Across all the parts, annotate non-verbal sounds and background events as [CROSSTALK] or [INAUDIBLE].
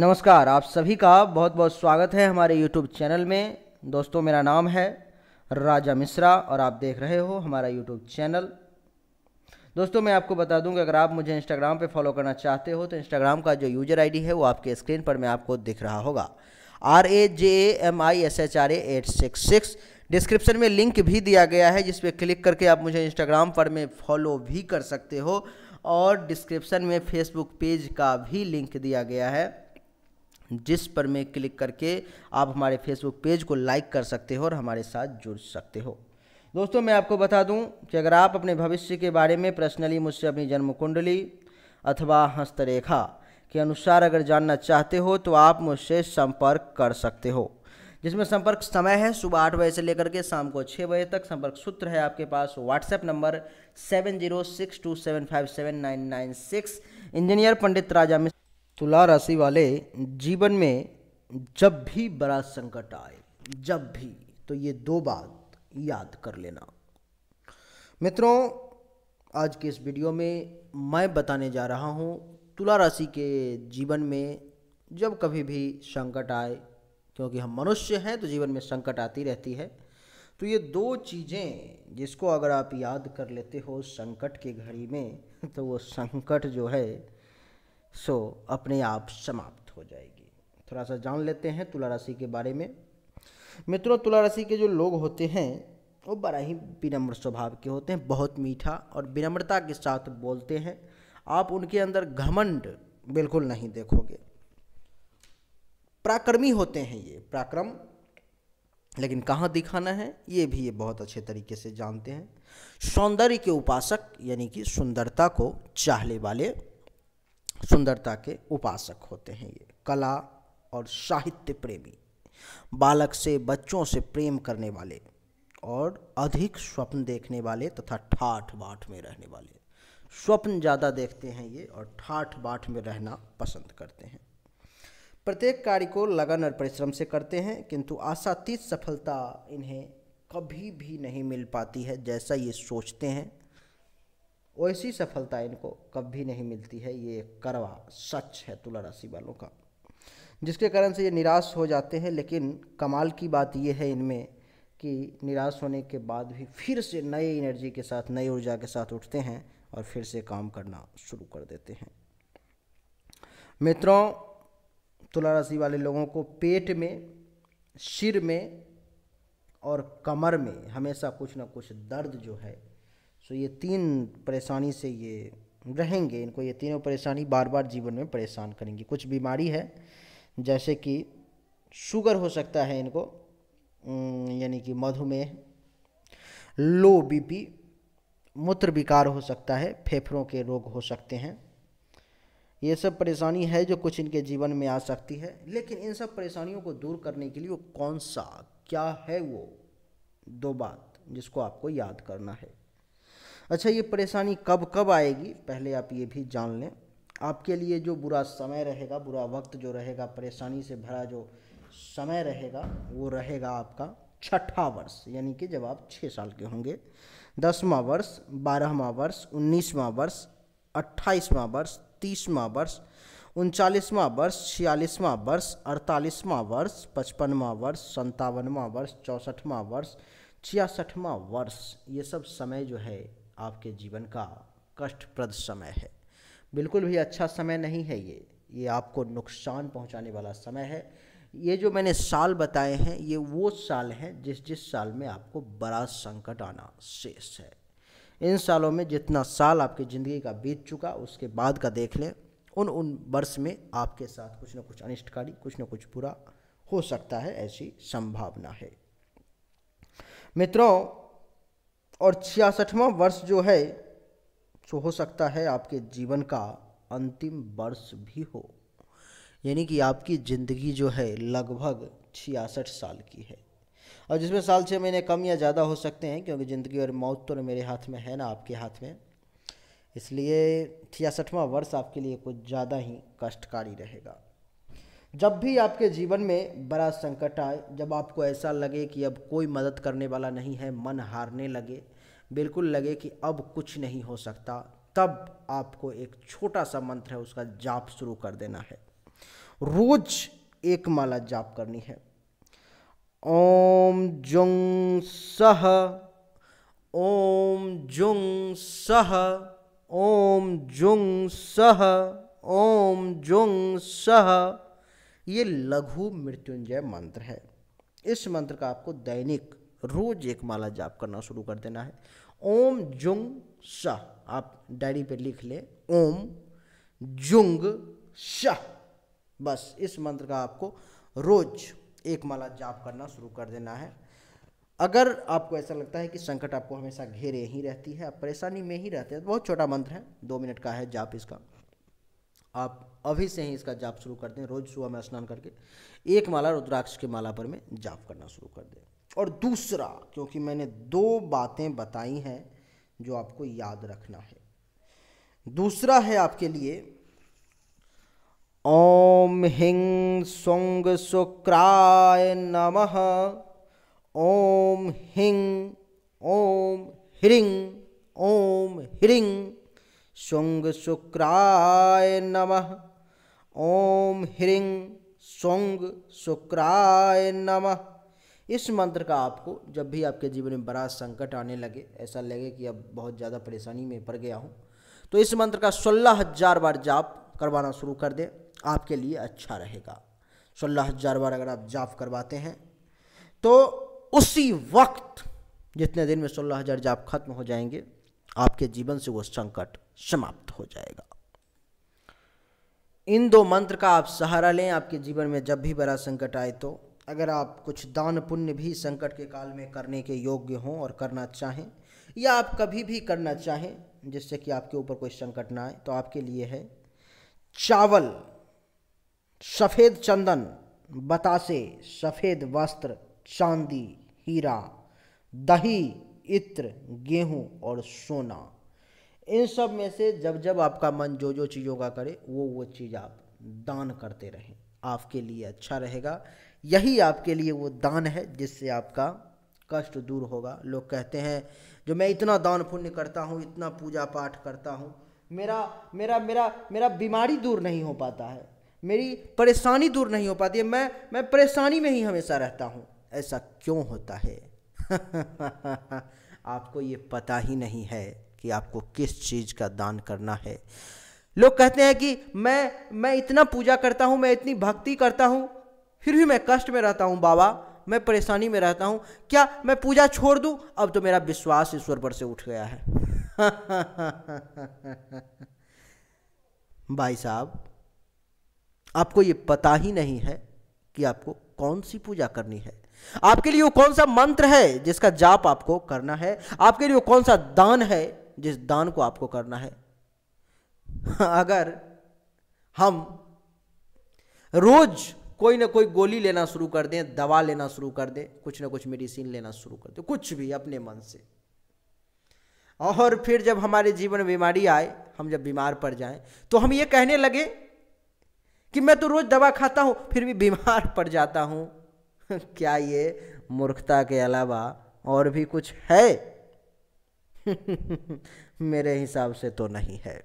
नमस्कार आप सभी का बहुत बहुत स्वागत है हमारे यूट्यूब चैनल में दोस्तों मेरा नाम है राजा मिश्रा और आप देख रहे हो हमारा यूट्यूब चैनल दोस्तों मैं आपको बता दूं कि अगर आप मुझे इंस्टाग्राम पे फॉलो करना चाहते हो तो इंस्टाग्राम का जो यूजर आई है वो आपके स्क्रीन पर मैं आपको दिख रहा होगा R A J A M I S H R eight six six description में लिंक भी दिया गया है जिस पर क्लिक करके आप मुझे इंस्टाग्राम पर में फॉलो भी कर सकते हो और डिस्क्रिप्शन में फेसबुक पेज का भी लिंक दिया गया है जिस पर मैं क्लिक करके आप हमारे फेसबुक पेज को लाइक कर सकते हो और हमारे साथ जुड़ सकते हो दोस्तों मैं आपको बता दूं कि अगर आप अपने भविष्य के बारे में पर्सनली मुझसे अपनी जन्म कुंडली अथवा हस्तरेखा के अनुसार अगर जानना चाहते हो तो आप मुझसे संपर्क कर सकते हो जिसमें संपर्क समय है सुबह आठ बजे से लेकर के शाम को छः बजे तक संपर्क सूत्र है आपके पास WhatsApp number seven zero six two seven five seven nine nine six engineer Pandit Raja Mishra तुला राशि वाले जीवन में जब भी बड़ा संकट आए जब भी तो ये दो बात याद कर लेना मित्रों आज के इस वीडियो में मैं बताने जा रहा हूँ तुला राशि के जीवन में जब कभी भी संकट आए क्योंकि हम मनुष्य हैं तो जीवन में संकट आती रहती है तो ये दो चीज़ें जिसको अगर आप याद कर लेते हो संकट के घड़ी में [LAUGHS] तो वो संकट जो है सो अपने आप समाप्त हो जाएगी थोड़ा सा जान लेते हैं तुला राशि के बारे में मित्रों तुला राशि के जो लोग होते हैं वो बड़ा ही विनम्र स्वभाव के होते हैं बहुत मीठा और विनम्रता के साथ बोलते हैं आप उनके अंदर घमंड बिल्कुल नहीं देखोगे पराक्रमी होते हैं ये पराक्रम लेकिन कहाँ दिखाना है ये भी ये बहुत अच्छे तरीके से जानते हैं सौंदर्य के उपासक यानी कि सुंदरता को चाहने वाले सुंदरता के उपासक होते हैं ये कला और साहित्य प्रेमी बालक से बच्चों से प्रेम करने वाले और अधिक स्वप्न देखने वाले तथा ठाठ बाठ में रहने वाले स्वप्न ज़्यादा देखते हैं ये और ठाठ बाठ में रहना पसंद करते हैं प्रत्येक कार्य को लगन और परिश्रम से करते हैं किंतु आशातीत सफलता इन्हें कभी भी नहीं मिल पाती है जैसा ये सोचते हैं वैसी सफलता इनको कभी नहीं मिलती है ये करवा सच है तुला राशि वालों का जिसके कारण से ये निराश हो जाते हैं लेकिन कमाल की बात ये है इनमें कि निराश होने के बाद भी फिर से नए एनर्जी के साथ नई ऊर्जा के साथ उठते हैं और फिर से काम करना शुरू कर देते हैं मित्रों तुला राशि वाले लोगों को पेट में सिर में और कमर में हमेशा कुछ ना कुछ दर्द जो है सो तो ये तीन परेशानी से ये रहेंगे इनको ये तीनों परेशानी बार बार जीवन में परेशान करेंगी कुछ बीमारी है जैसे कि शुगर हो सकता है इनको यानी कि मधुमेह लो बीपी मूत्र विकार हो सकता है फेफड़ों के रोग हो सकते हैं ये सब परेशानी है जो कुछ इनके जीवन में आ सकती है लेकिन इन सब परेशानियों को दूर करने के लिए वो कौन सा क्या है वो दो बात जिसको आपको याद करना है अच्छा ये परेशानी कब कब आएगी पहले आप ये भी जान लें आपके लिए जो बुरा समय रहेगा बुरा वक्त जो रहेगा परेशानी से भरा जो समय रहेगा वो रहेगा आपका छठा वर्ष यानी कि जब आप छः साल के होंगे दसवा वर्ष बारहवा वर्ष उन्नीसवा वर्ष अट्ठाईसवां वर्ष तीसवा वर्ष उनचालीसवां वर्ष छियालीसवां वर्ष अड़तालीसवां वर्ष पचपनवा वर्ष संतावनवा वर्ष चौंसठवा वर्ष छियासठवां वर्ष ये सब समय जो है आपके जीवन का कष्टप्रद समय है बिल्कुल भी अच्छा समय नहीं है ये ये आपको नुकसान पहुंचाने वाला समय है ये जो मैंने साल बताए हैं ये वो साल हैं जिस जिस साल में आपको बड़ा संकट आना शेष है इन सालों में जितना साल आपकी ज़िंदगी का बीत चुका उसके बाद का देख लें उन उन वर्ष में आपके साथ कुछ ना कुछ अनिष्टकारी कुछ ना कुछ बुरा हो सकता है ऐसी संभावना है मित्रों और छियासठवां वर्ष जो है सो हो सकता है आपके जीवन का अंतिम वर्ष भी हो यानी कि आपकी ज़िंदगी जो है लगभग छियासठ साल की है और जिसमें साल छः महीने कम या ज़्यादा हो सकते हैं क्योंकि ज़िंदगी और मौत तो मेरे हाथ में है ना आपके हाथ में इसलिए छियासठवां वर्ष आपके लिए कुछ ज़्यादा ही कष्टकारी रहेगा जब भी आपके जीवन में बड़ा संकट आए जब आपको ऐसा लगे कि अब कोई मदद करने वाला नहीं है मन हारने लगे बिल्कुल लगे कि अब कुछ नहीं हो सकता तब आपको एक छोटा सा मंत्र है उसका जाप शुरू कर देना है रोज एक माला जाप करनी है ओम जुंग सह ओम जुंग सह ओम जुंग सह ओम जुंग सह ये लघु मृत्युंजय मंत्र है इस मंत्र का आपको दैनिक रोज एक माला जाप करना शुरू कर देना है ओम जुंग शाह आप डायरी पे लिख लें ओम जुंग शाह बस इस मंत्र का आपको रोज एक माला जाप करना शुरू कर देना है अगर आपको ऐसा लगता है कि संकट आपको हमेशा घेरे ही रहती है आप परेशानी में ही रहते हैं तो बहुत छोटा मंत्र है दो मिनट का है जाप इसका आप अभी से ही इसका जाप शुरू कर दें रोज सुबह में स्नान करके एक माला रुद्राक्ष के माला पर में जाप करना शुरू कर दें और दूसरा क्योंकि मैंने दो बातें बताई हैं जो आपको याद रखना है दूसरा है आपके लिए ओम हिंग सोंग शुक्राय नमः ओम हिंग ओम ह्रिंग ओम ह्रिंग शुंग शुक्राय नमः ओम ह्रीं शुंग शुक्राय नमः इस मंत्र का आपको जब भी आपके जीवन में बड़ा संकट आने लगे ऐसा लगे कि अब बहुत ज़्यादा परेशानी में पड़ गया हूँ तो इस मंत्र का सोलह हजार बार जाप करवाना शुरू कर दें आपके लिए अच्छा रहेगा सोलह हजार बार अगर आप जाप करवाते हैं तो उसी वक्त जितने दिन में सोलह हजार जाप खत्म हो जाएंगे आपके जीवन से वो संकट समाप्त हो जाएगा इन दो मंत्र का आप सहारा लें आपके जीवन में जब भी बड़ा संकट आए तो अगर आप कुछ दान पुण्य भी संकट के काल में करने के योग्य हों और करना चाहें या आप कभी भी करना चाहें जिससे कि आपके ऊपर कोई संकट ना आए तो आपके लिए है चावल सफ़ेद चंदन बतासे सफ़ेद वस्त्र चांदी हीरा दही इत्र गेहूं और सोना इन सब में से जब जब आपका मन जो जो चीज़ों का करे वो वो चीज़ आप दान करते रहें आपके लिए अच्छा रहेगा यही आपके लिए वो दान है जिससे आपका कष्ट दूर होगा लोग कहते हैं जो मैं इतना दान पुण्य करता हूँ इतना पूजा पाठ करता हूँ मेरा मेरा मेरा मेरा बीमारी दूर नहीं हो पाता है मेरी परेशानी दूर नहीं हो पाती है मैं मैं परेशानी में ही हमेशा रहता हूँ ऐसा क्यों होता है [LAUGHS] आपको ये पता ही नहीं है कि आपको किस चीज़ का दान करना है लोग कहते हैं कि मैं मैं इतना पूजा करता हूँ मैं इतनी भक्ति करता हूँ फिर भी मैं कष्ट में रहता हूँ बाबा मैं परेशानी में रहता हूँ क्या मैं पूजा छोड़ दूँ अब तो मेरा विश्वास ईश्वर पर से उठ गया है [LAUGHS] भाई साहब आपको ये पता ही नहीं है कि आपको कौन सी पूजा करनी है आपके लिए वो कौन सा मंत्र है जिसका जाप आपको करना है आपके लिए वो कौन सा दान है जिस दान को आपको करना है अगर हम रोज कोई ना कोई गोली लेना शुरू कर दें दवा लेना शुरू कर दें कुछ ना कुछ मेडिसिन लेना शुरू कर दें कुछ भी अपने मन से और फिर जब हमारे जीवन में बीमारी आए हम जब बीमार पड़ जाए तो हम ये कहने लगे कि मैं तो रोज़ दवा खाता हूँ फिर भी बीमार पड़ जाता हूँ [LAUGHS] क्या ये मूर्खता के अलावा और भी कुछ है [LAUGHS] मेरे हिसाब से तो नहीं है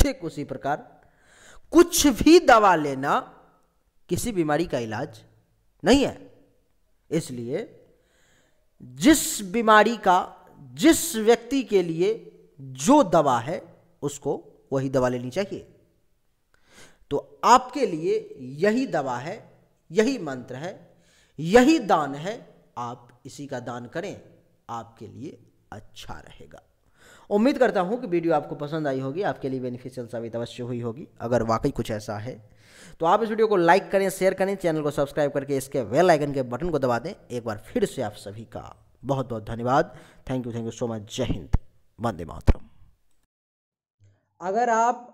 ठीक उसी प्रकार कुछ भी दवा लेना किसी बीमारी का इलाज नहीं है इसलिए जिस बीमारी का जिस व्यक्ति के लिए जो दवा है उसको वही दवा लेनी चाहिए तो आपके लिए यही दवा है यही मंत्र है यही दान है आप इसी का दान करें आपके लिए अच्छा रहेगा उम्मीद करता हूँ कि वीडियो आपको पसंद आई होगी आपके लिए बेनिफिशियल साबित अवश्य हुई होगी अगर वाकई कुछ ऐसा है तो आप इस वीडियो को लाइक करें शेयर करें चैनल को सब्सक्राइब करके इसके वेल आइकन के बटन को दबा दें एक बार फिर से आप सभी का बहुत बहुत धन्यवाद thank you thank you so much जय हिंद वंदे मातरम अगर आप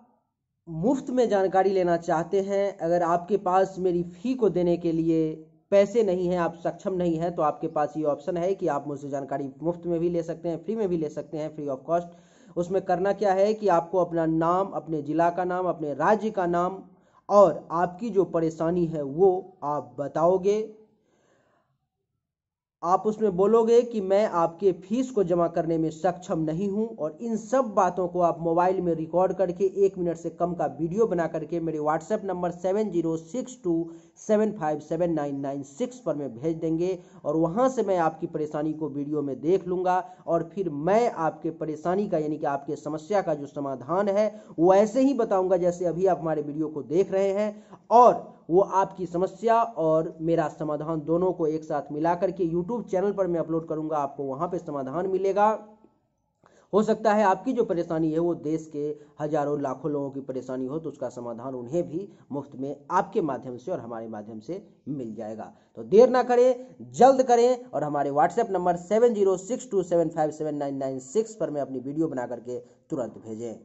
मुफ्त में जानकारी लेना चाहते हैं अगर आपके पास मेरी फ़ी को देने के लिए पैसे नहीं हैं आप सक्षम नहीं हैं तो आपके पास ये ऑप्शन है कि आप मुझसे जानकारी मुफ्त में भी ले सकते हैं फ्री में भी ले सकते हैं फ्री ऑफ कॉस्ट उसमें करना क्या है कि आपको अपना नाम अपने ज़िला का नाम अपने राज्य का नाम और आपकी जो परेशानी है वो आप बताओगे आप उसमें बोलोगे कि मैं आपके फीस को जमा करने में सक्षम नहीं हूं और इन सब बातों को आप मोबाइल में रिकॉर्ड करके एक मिनट से कम का वीडियो बना करके मेरे WhatsApp number seven zero six two seven five seven nine nine six पर मैं भेज देंगे और वहां से मैं आपकी परेशानी को वीडियो में देख लूँगा और फिर मैं आपके परेशानी का यानी कि आपके समस्या का जो समाधान है वो ऐसे ही बताऊँगा जैसे अभी आप हमारे वीडियो को देख रहे हैं और वो आपकी समस्या और मेरा समाधान दोनों को एक साथ मिला करके यूट्यूब चैनल पर मैं अपलोड करूँगा आपको वहां पर समाधान मिलेगा हो सकता है आपकी जो परेशानी है वो देश के हजारों लाखों लोगों की परेशानी हो तो उसका समाधान उन्हें भी मुफ्त में आपके माध्यम से और हमारे माध्यम से मिल जाएगा तो देर ना करें जल्द करें और हमारे WhatsApp number seven zero six two seven five seven nine nine six पर मैं अपनी वीडियो बना करके तुरंत भेजें